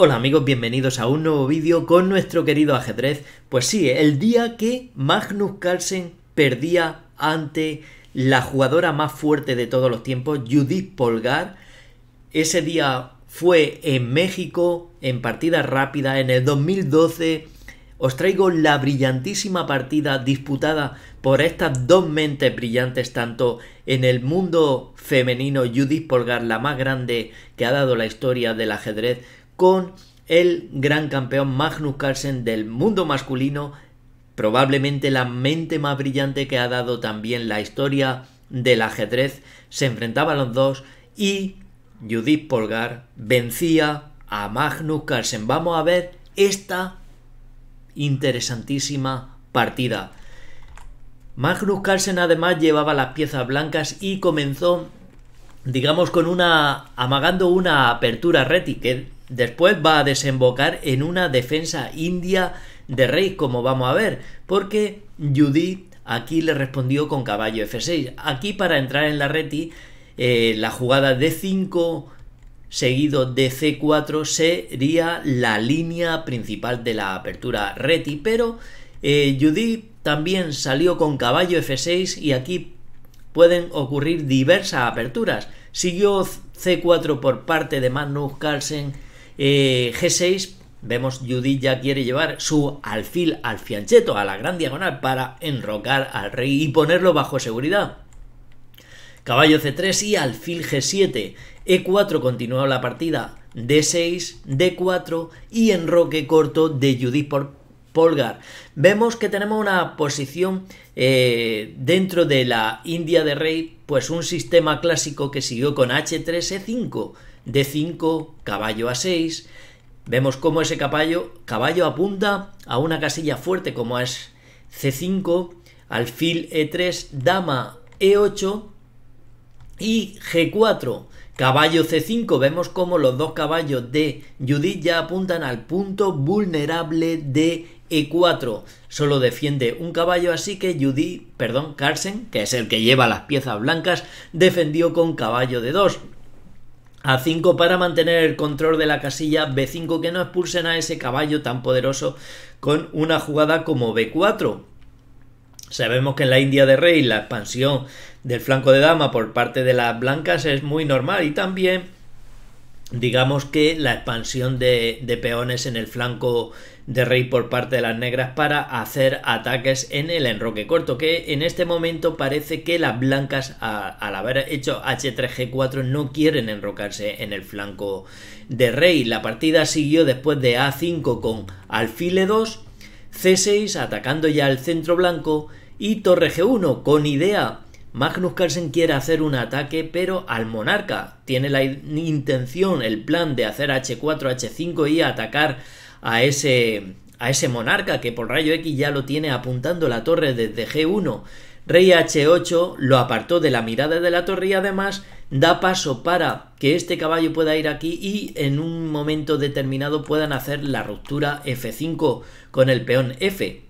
Hola amigos, bienvenidos a un nuevo vídeo con nuestro querido ajedrez. Pues sí, el día que Magnus Carlsen perdía ante la jugadora más fuerte de todos los tiempos, Judith Polgar, ese día fue en México, en partida rápida, en el 2012. Os traigo la brillantísima partida disputada por estas dos mentes brillantes, tanto en el mundo femenino, Judith Polgar, la más grande que ha dado la historia del ajedrez, con el gran campeón Magnus Carlsen del mundo masculino, probablemente la mente más brillante que ha dado también la historia del ajedrez, se enfrentaban los dos y Judith Polgar vencía a Magnus Carlsen. Vamos a ver esta interesantísima partida. Magnus Carlsen además llevaba las piezas blancas y comenzó, digamos, con una amagando una apertura reti, Después va a desembocar en una defensa india de rey, como vamos a ver, porque Judith aquí le respondió con caballo F6. Aquí para entrar en la reti, eh, la jugada D5 seguido de C4 sería la línea principal de la apertura reti, pero eh, Judith también salió con caballo F6 y aquí pueden ocurrir diversas aperturas. Siguió C4 por parte de Magnus Carlsen, eh, G6, vemos Judith ya quiere llevar su alfil al fiancheto, a la gran diagonal, para enrocar al rey y ponerlo bajo seguridad. Caballo C3 y alfil G7. E4 continúa la partida. D6, D4 y enroque corto de Judith por Polgar. Vemos que tenemos una posición eh, dentro de la India de Rey, pues un sistema clásico que siguió con H3, E5 d 5, caballo a 6. Vemos cómo ese caballo, caballo apunta a una casilla fuerte como es C5, alfil E3, dama E8 y G4. Caballo C5, vemos cómo los dos caballos de Judith ya apuntan al punto vulnerable de E4. Solo defiende un caballo, así que Judith, perdón, carlsen que es el que lleva las piezas blancas, defendió con caballo d 2. A5 para mantener el control de la casilla B5 que no expulsen a ese caballo tan poderoso con una jugada como B4. Sabemos que en la India de Rey la expansión del flanco de dama por parte de las blancas es muy normal y también digamos que la expansión de, peones en el flanco de rey por parte de las negras para hacer ataques en el enroque corto que en este momento parece que las blancas al haber hecho h3g4 no quieren enrocarse en el flanco de rey la partida siguió después de a5 con alfile 2 c6 atacando ya el centro blanco y torre g1 con idea Magnus Carlsen quiere hacer un ataque, pero al monarca tiene la intención, el plan de hacer H4, H5 y atacar a ese, a ese monarca que por rayo X ya lo tiene apuntando la torre desde G1. Rey H8 lo apartó de la mirada de la torre y además da paso para que este caballo pueda ir aquí y en un momento determinado puedan hacer la ruptura F5 con el peón F.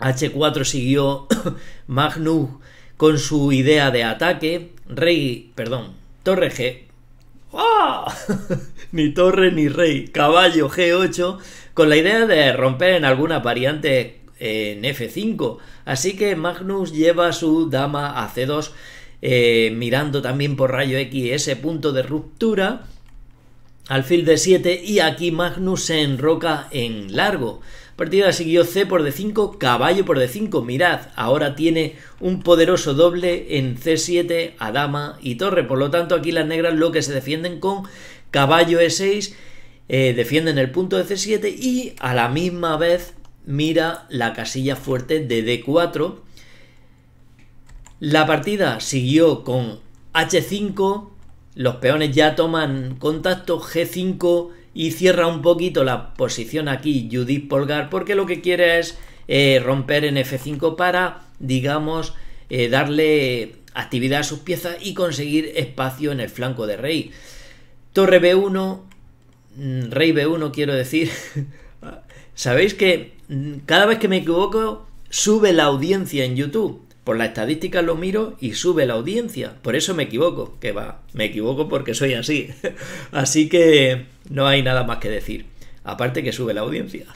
H4 siguió Magnus con su idea de ataque, rey, perdón, torre G. ¡Ah! ni torre ni rey, caballo G8, con la idea de romper en alguna variante en F5. Así que Magnus lleva su dama a C2 eh, mirando también por rayo X ese punto de ruptura alfil de 7 y aquí Magnus se enroca en largo. Partida siguió C por D5, caballo por D5. Mirad, ahora tiene un poderoso doble en C7 a dama y torre. Por lo tanto, aquí las negras lo que se defienden con caballo E6, eh, defienden el punto de C7 y a la misma vez mira la casilla fuerte de D4. La partida siguió con H5, los peones ya toman contacto G5 y cierra un poquito la posición aquí Judith Polgar porque lo que quiere es eh, romper en F5 para, digamos, eh, darle actividad a sus piezas y conseguir espacio en el flanco de rey. Torre B1, mm, rey B1 quiero decir. Sabéis que mm, cada vez que me equivoco sube la audiencia en YouTube. Por la estadística lo miro y sube la audiencia. Por eso me equivoco. Que va, me equivoco porque soy así. así que no hay nada más que decir. Aparte que sube la audiencia.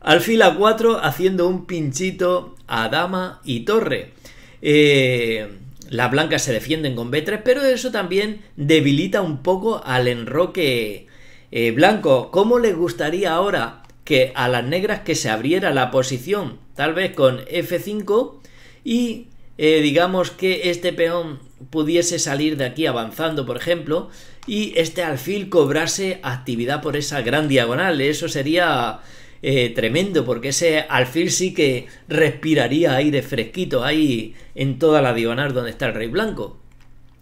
Alfil a 4 haciendo un pinchito a dama y torre. Eh, las blancas se defienden con B3, pero eso también debilita un poco al enroque eh, blanco. ¿Cómo les gustaría ahora que a las negras que se abriera la posición? Tal vez con F5 y eh, digamos que este peón pudiese salir de aquí avanzando, por ejemplo, y este alfil cobrase actividad por esa gran diagonal. Eso sería eh, tremendo, porque ese alfil sí que respiraría aire fresquito ahí en toda la diagonal donde está el rey blanco.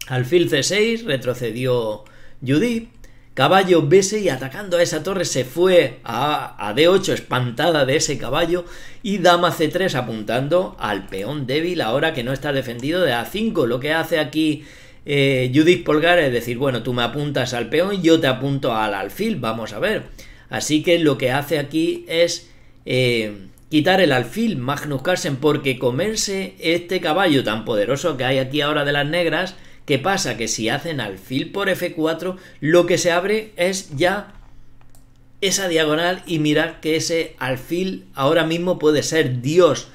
Alfil C6, retrocedió Judith. Caballo b y atacando a esa torre se fue a, D8 espantada de ese caballo y dama C3 apuntando al peón débil ahora que no está defendido de A5. Lo que hace aquí eh, Judith Polgar es decir, bueno, tú me apuntas al peón y yo te apunto al alfil, vamos a ver. Así que lo que hace aquí es eh, quitar el alfil Magnus Carlsen porque comerse este caballo tan poderoso que hay aquí ahora de las negras ¿Qué pasa? Que si hacen alfil por F4, lo que se abre es ya esa diagonal y mirad que ese alfil ahora mismo puede ser Dios.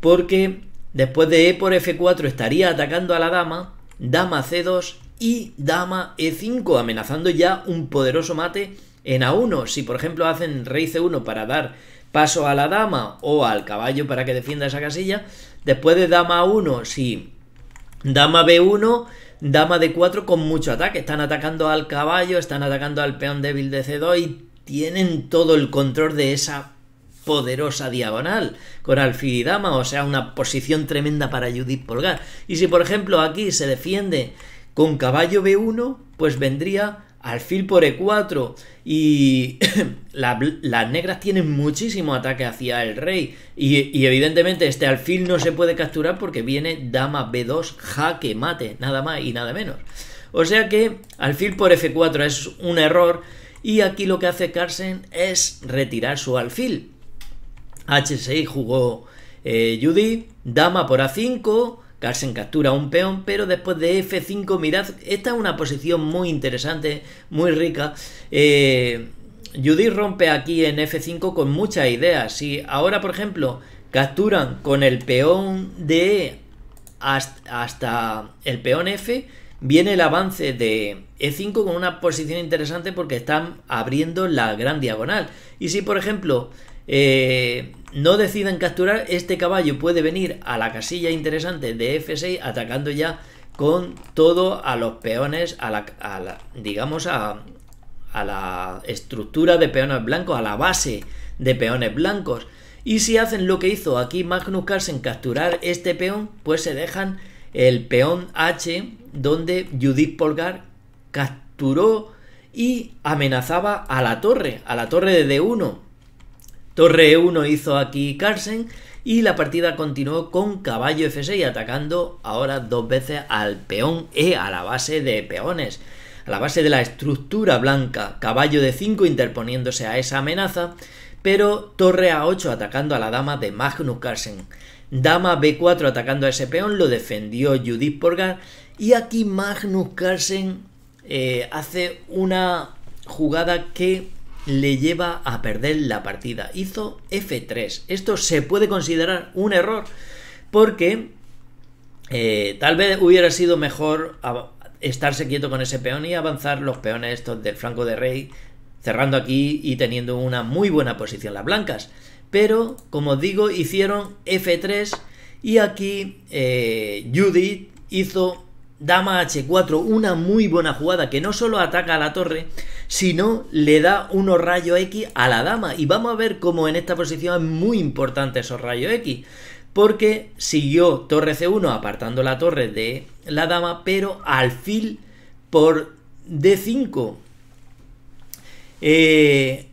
Porque después de E por F4 estaría atacando a la dama, dama C2 y dama E5, amenazando ya un poderoso mate en A1. Si por ejemplo hacen rey C1 para dar paso a la dama o al caballo para que defienda esa casilla, después de dama A1, si Dama B1, dama D4 con mucho ataque. Están atacando al caballo, están atacando al peón débil de C2 y tienen todo el control de esa poderosa diagonal con alfil y dama, o sea, una posición tremenda para Judith Polgar. Y si por ejemplo aquí se defiende con caballo B1, pues vendría alfil por e4 y las negras tienen muchísimo ataque hacia el rey y, evidentemente este alfil no se puede capturar porque viene dama b2 jaque mate, nada más y nada menos. O sea que alfil por f4 es un error y aquí lo que hace carsen es retirar su alfil. h6 jugó eh, Judy, dama por a5, Carlsen captura un peón, pero después de F5, mirad, esta es una posición muy interesante, muy rica. Eh, Judith rompe aquí en F5 con muchas ideas. Si ahora, por ejemplo, capturan con el peón de hasta, hasta el peón F, viene el avance de E5 con una posición interesante porque están abriendo la gran diagonal. Y si, por ejemplo, eh, no deciden capturar, este caballo puede venir a la casilla interesante de F6 atacando ya con todo a los peones, a la, digamos, a, a la estructura de peones blancos, a la base de peones blancos. Y si hacen lo que hizo aquí Magnus Carlsen, capturar este peón, pues se dejan el peón H, donde Judith Polgar capturó y amenazaba a la torre, a la torre de D1. Torre E1 hizo aquí Carlsen y la partida continuó con caballo F6 atacando ahora dos veces al peón E a la base de peones, a la base de la estructura blanca, caballo de 5 interponiéndose a esa amenaza, pero torre A8 atacando a la dama de Magnus Carlsen. Dama B4 atacando a ese peón, lo defendió Judith Porgar y aquí Magnus Carlsen eh, hace una jugada que le lleva a perder la partida. Hizo F3. Esto se puede considerar un error porque eh, tal vez hubiera sido mejor estarse quieto con ese peón y avanzar los peones estos del flanco de rey, cerrando aquí y teniendo una muy buena posición las blancas. Pero, como digo, hicieron F3 y aquí eh, Judith hizo dama H4, una muy buena jugada que no solo ataca a la torre, si no, le da unos rayos X a la dama. Y vamos a ver cómo en esta posición es muy importante esos rayos X. Porque siguió torre C1 apartando la torre de la dama, pero alfil por D5. Eh,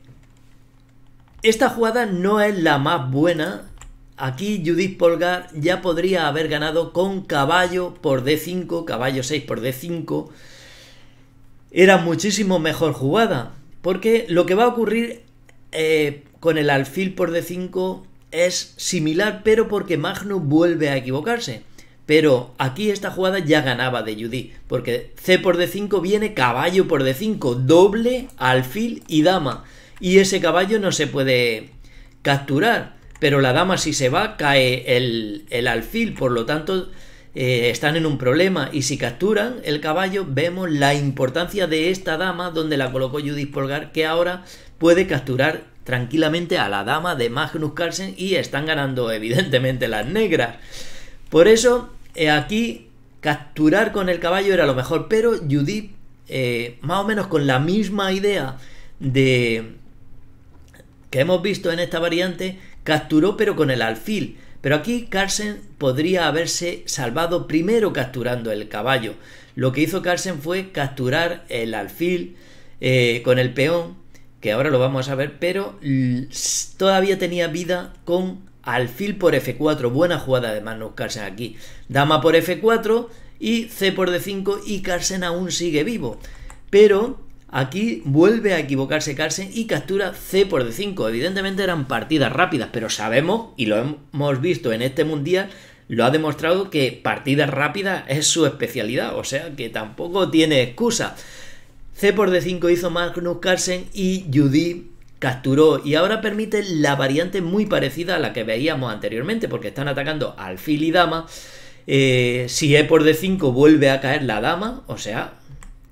esta jugada no es la más buena. Aquí Judith Polgar ya podría haber ganado con caballo por D5, caballo 6 por D5 era muchísimo mejor jugada. Porque lo que va a ocurrir eh, con el alfil por D5 es similar, pero porque Magnus vuelve a equivocarse. Pero aquí esta jugada ya ganaba de Judy, porque C por D5 viene caballo por D5, doble, alfil y dama. Y ese caballo no se puede capturar, pero la dama si se va cae el, el alfil, por lo tanto eh, están en un problema y si capturan el caballo vemos la importancia de esta dama donde la colocó Judith Polgar que ahora puede capturar tranquilamente a la dama de Magnus Carlsen y están ganando evidentemente las negras. Por eso eh, aquí capturar con el caballo era lo mejor, pero Judith eh, más o menos con la misma idea de que hemos visto en esta variante capturó pero con el alfil pero aquí Carlsen podría haberse salvado primero capturando el caballo. Lo que hizo Carlsen fue capturar el alfil eh, con el peón, que ahora lo vamos a ver, pero todavía tenía vida con alfil por F4. Buena jugada de manos Carlsen aquí. Dama por F4 y C por D5 y Carlsen aún sigue vivo. Pero Aquí vuelve a equivocarse Carlsen y captura C por D5. Evidentemente eran partidas rápidas, pero sabemos, y lo hemos visto en este mundial, lo ha demostrado que partidas rápidas es su especialidad, o sea que tampoco tiene excusa. C por D5 hizo Magnus Carlsen y Judy capturó y ahora permite la variante muy parecida a la que veíamos anteriormente porque están atacando alfil y dama. Eh, si E por D5 vuelve a caer la dama, o sea,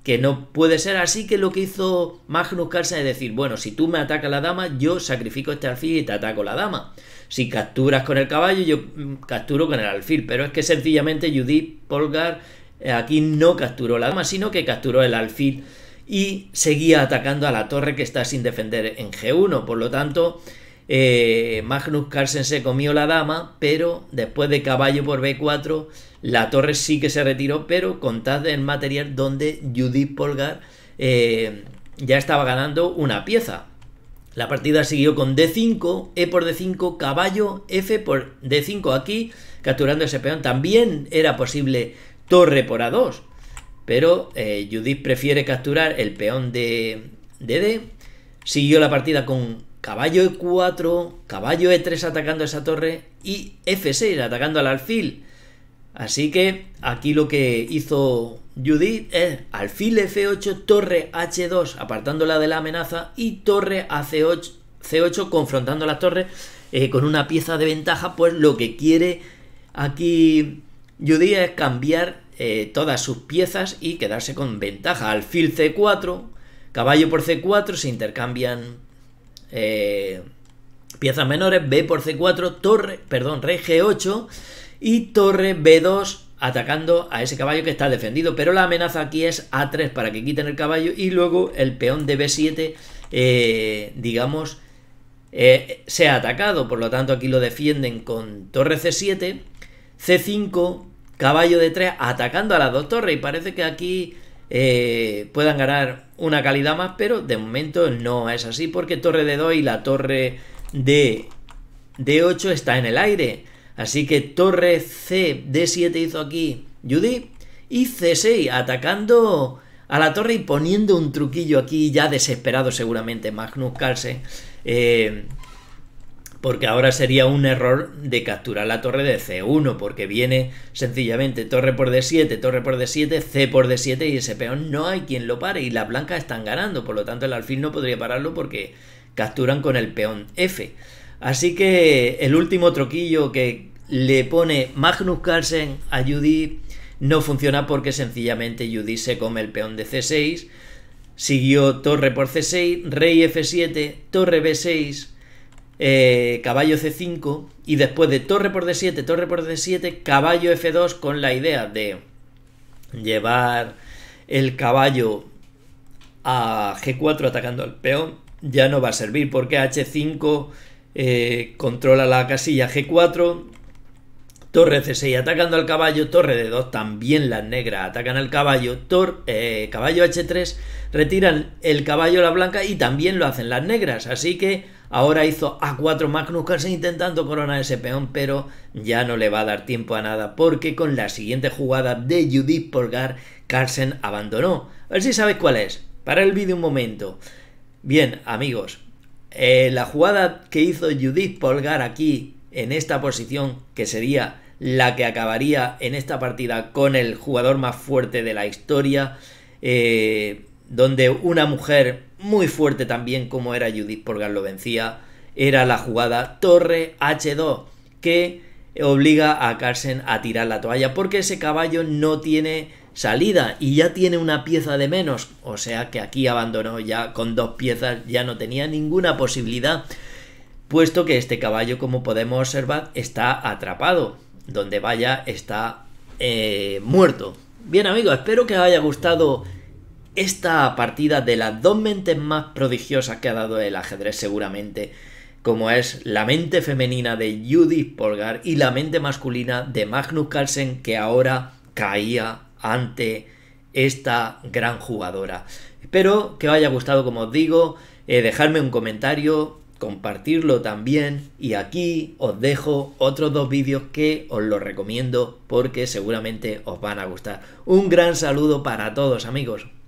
que no puede ser así que lo que hizo Magnus Carlsen es decir, bueno, si tú me atacas la dama, yo sacrifico este alfil y te ataco la dama. Si capturas con el caballo, yo mm, capturo con el alfil. Pero es que sencillamente Judith Polgar eh, aquí no capturó la dama, sino que capturó el alfil y seguía atacando a la torre que está sin defender en G1. Por lo tanto, eh, Magnus Carlsen se comió la dama, pero después de caballo por B4, la torre sí que se retiró, pero contad el material donde Judith Polgar eh, ya estaba ganando una pieza. La partida siguió con D5, E por D5, caballo, F por D5 aquí, capturando ese peón. También era posible torre por A2, pero eh, Judith prefiere capturar el peón de, de D. Siguió la partida con caballo e4, caballo e3 atacando esa torre y f6 atacando al alfil. Así que aquí lo que hizo Judith es alfil f8, torre h2 apartándola de la amenaza y torre a c8, c8 confrontando las torres eh, con una pieza de ventaja, pues lo que quiere aquí Judith es cambiar eh, todas sus piezas y quedarse con ventaja. Alfil c4, caballo por c4, se intercambian eh, piezas menores, B por C4, torre, perdón, rey G8 y torre B2 atacando a ese caballo que está defendido. Pero la amenaza aquí es A3 para que quiten el caballo y luego el peón de B7, eh, digamos, eh, se ha atacado. Por lo tanto, aquí lo defienden con torre C7, C5, caballo de 3 atacando a las dos torres. Y parece que aquí eh, puedan ganar una calidad más, pero de momento no es así porque torre de 2 y la torre de D8 está en el aire. Así que torre C, D7 hizo aquí Judy y C6 atacando a la torre y poniendo un truquillo aquí ya desesperado seguramente Magnus Carlsen. Eh, porque ahora sería un error de capturar la torre de C1, porque viene sencillamente torre por D7, torre por D7, C por D7 y ese peón no hay quien lo pare y las blancas están ganando, por lo tanto el alfil no podría pararlo porque capturan con el peón F. Así que el último troquillo que le pone Magnus Carlsen a Judy no funciona porque sencillamente Judy se come el peón de C6, siguió torre por C6, rey F7, torre B6, eh, caballo C5 y después de torre por D7, torre por D7, caballo F2 con la idea de llevar el caballo a G4 atacando al peón, ya no va a servir porque H5 eh, controla la casilla G4, Torre C6 atacando al caballo, torre D2 también las negras atacan al caballo, eh, caballo H3 retiran el caballo a la blanca y también lo hacen las negras, así que ahora hizo A4 Magnus Carlsen intentando coronar ese peón, pero ya no le va a dar tiempo a nada porque con la siguiente jugada de Judith Polgar, Carlsen abandonó. A ver si sabes cuál es. Para el vídeo un momento. Bien, amigos, eh, la jugada que hizo Judith Polgar aquí en esta posición que sería la que acabaría en esta partida con el jugador más fuerte de la historia, eh, donde una mujer muy fuerte también como era Judith Porgar lo vencía, era la jugada Torre H2 que obliga a Carson a tirar la toalla porque ese caballo no tiene salida y ya tiene una pieza de menos, o sea que aquí abandonó ya con dos piezas, ya no tenía ninguna posibilidad puesto que este caballo, como podemos observar, está atrapado. Donde vaya está eh, muerto. Bien amigos, espero que os haya gustado esta partida de las dos mentes más prodigiosas que ha dado el ajedrez seguramente, como es la mente femenina de Judith Polgar y la mente masculina de Magnus Carlsen, que ahora caía ante esta gran jugadora. Espero que os haya gustado, como os digo, eh, dejarme un comentario, compartirlo también y aquí os dejo otros dos vídeos que os los recomiendo porque seguramente os van a gustar. Un gran saludo para todos amigos.